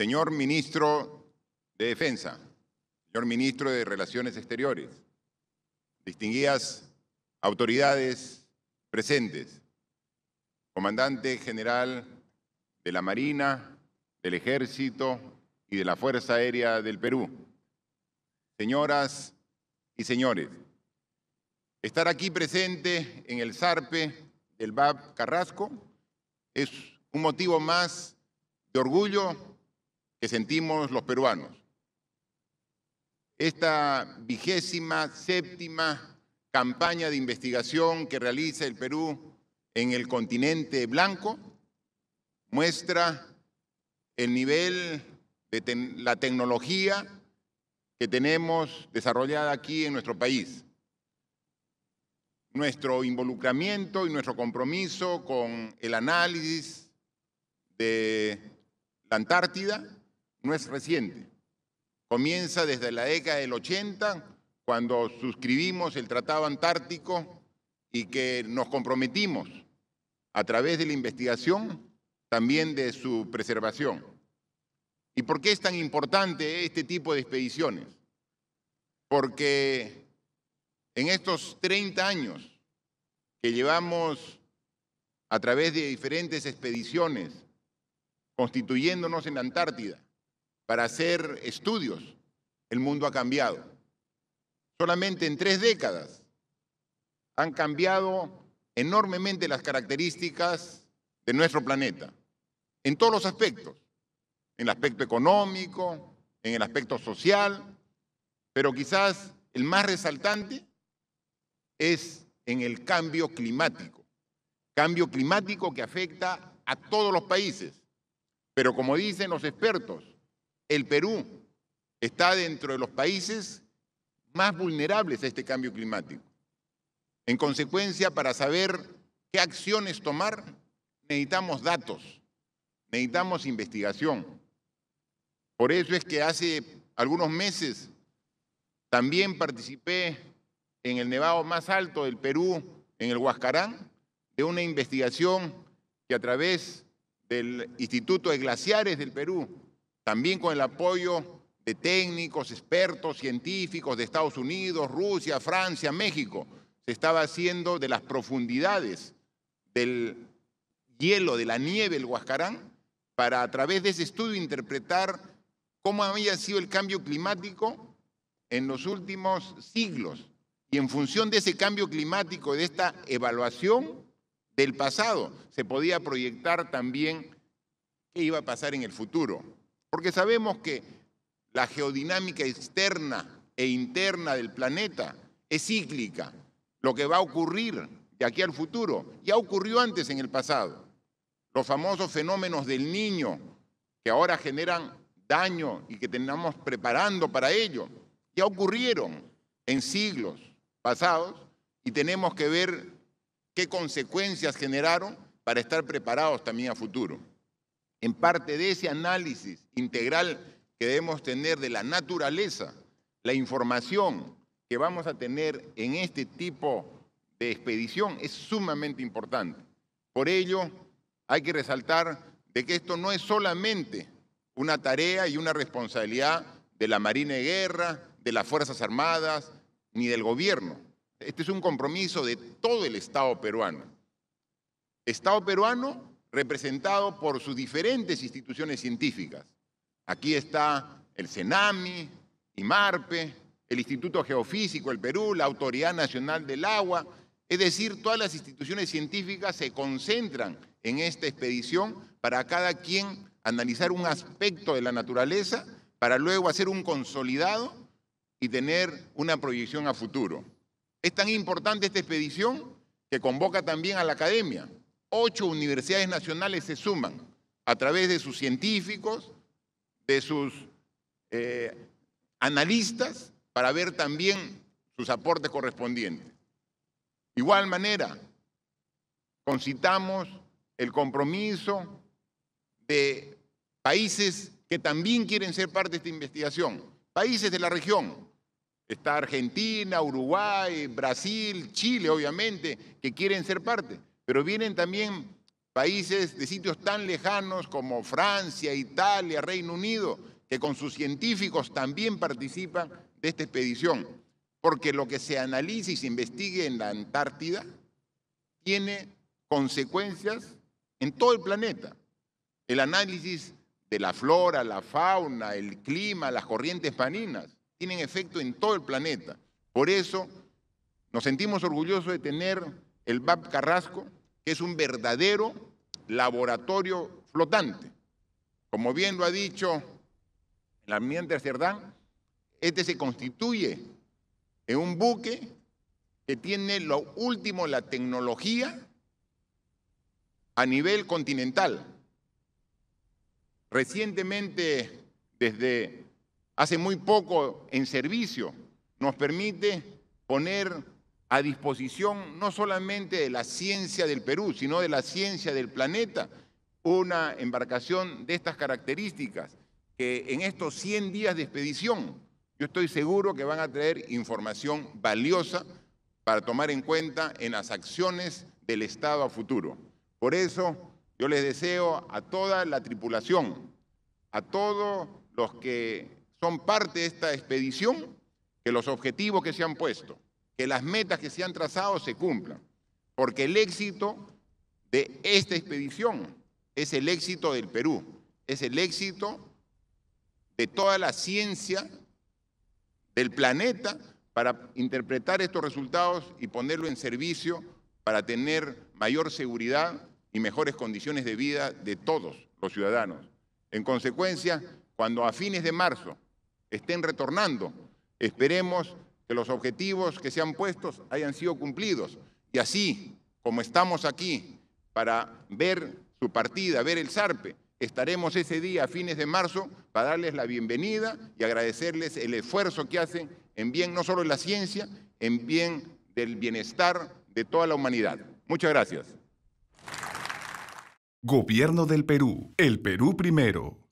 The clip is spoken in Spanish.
Señor ministro de Defensa, señor ministro de Relaciones Exteriores, distinguidas autoridades presentes, comandante general de la Marina, del Ejército y de la Fuerza Aérea del Perú, señoras y señores, estar aquí presente en el zarpe del BAP Carrasco es un motivo más de orgullo que sentimos los peruanos. Esta vigésima séptima campaña de investigación que realiza el Perú en el continente blanco muestra el nivel de la tecnología que tenemos desarrollada aquí en nuestro país. Nuestro involucramiento y nuestro compromiso con el análisis de la Antártida no es reciente. Comienza desde la década del 80, cuando suscribimos el Tratado Antártico y que nos comprometimos a través de la investigación, también de su preservación. ¿Y por qué es tan importante este tipo de expediciones? Porque en estos 30 años que llevamos a través de diferentes expediciones constituyéndonos en la Antártida, para hacer estudios. El mundo ha cambiado. Solamente en tres décadas han cambiado enormemente las características de nuestro planeta, en todos los aspectos, en el aspecto económico, en el aspecto social, pero quizás el más resaltante es en el cambio climático. Cambio climático que afecta a todos los países, pero como dicen los expertos, el Perú está dentro de los países más vulnerables a este cambio climático. En consecuencia, para saber qué acciones tomar, necesitamos datos, necesitamos investigación. Por eso es que hace algunos meses también participé en el nevado más alto del Perú, en el Huascarán, de una investigación que a través del Instituto de Glaciares del Perú también con el apoyo de técnicos, expertos, científicos de Estados Unidos, Rusia, Francia, México, se estaba haciendo de las profundidades del hielo, de la nieve, el Huascarán, para a través de ese estudio interpretar cómo había sido el cambio climático en los últimos siglos. Y en función de ese cambio climático, de esta evaluación del pasado, se podía proyectar también qué iba a pasar en el futuro. Porque sabemos que la geodinámica externa e interna del planeta es cíclica, lo que va a ocurrir de aquí al futuro. Ya ocurrió antes en el pasado. Los famosos fenómenos del niño que ahora generan daño y que tenemos preparando para ello, ya ocurrieron en siglos pasados y tenemos que ver qué consecuencias generaron para estar preparados también a futuro en parte de ese análisis integral que debemos tener de la naturaleza, la información que vamos a tener en este tipo de expedición es sumamente importante. Por ello, hay que resaltar de que esto no es solamente una tarea y una responsabilidad de la Marina de Guerra, de las Fuerzas Armadas, ni del gobierno. Este es un compromiso de todo el Estado peruano. Estado peruano representado por sus diferentes instituciones científicas. Aquí está el CENAMI, IMARPE, el Instituto Geofísico del Perú, la Autoridad Nacional del Agua, es decir, todas las instituciones científicas se concentran en esta expedición para cada quien analizar un aspecto de la naturaleza para luego hacer un consolidado y tener una proyección a futuro. Es tan importante esta expedición que convoca también a la academia, ocho universidades nacionales se suman a través de sus científicos, de sus eh, analistas, para ver también sus aportes correspondientes. Igual manera, concitamos el compromiso de países que también quieren ser parte de esta investigación, países de la región. Está Argentina, Uruguay, Brasil, Chile, obviamente, que quieren ser parte pero vienen también países de sitios tan lejanos como Francia, Italia, Reino Unido, que con sus científicos también participan de esta expedición, porque lo que se analice y se investigue en la Antártida tiene consecuencias en todo el planeta. El análisis de la flora, la fauna, el clima, las corrientes paninas tienen efecto en todo el planeta. Por eso nos sentimos orgullosos de tener el BAP Carrasco, que es un verdadero laboratorio flotante. Como bien lo ha dicho el ambiente de Cerdán, este se constituye en un buque que tiene lo último, la tecnología a nivel continental. Recientemente, desde hace muy poco en servicio, nos permite poner a disposición no solamente de la ciencia del Perú, sino de la ciencia del planeta, una embarcación de estas características, que en estos 100 días de expedición, yo estoy seguro que van a traer información valiosa para tomar en cuenta en las acciones del Estado a futuro. Por eso yo les deseo a toda la tripulación, a todos los que son parte de esta expedición, que los objetivos que se han puesto, que las metas que se han trazado se cumplan, porque el éxito de esta expedición es el éxito del Perú, es el éxito de toda la ciencia del planeta para interpretar estos resultados y ponerlo en servicio para tener mayor seguridad y mejores condiciones de vida de todos los ciudadanos. En consecuencia, cuando a fines de marzo estén retornando, esperemos que los objetivos que se han puesto hayan sido cumplidos. Y así, como estamos aquí para ver su partida, ver el SARPE, estaremos ese día a fines de marzo para darles la bienvenida y agradecerles el esfuerzo que hacen en bien no solo de la ciencia, en bien del bienestar de toda la humanidad. Muchas gracias. Gobierno del Perú. El Perú primero.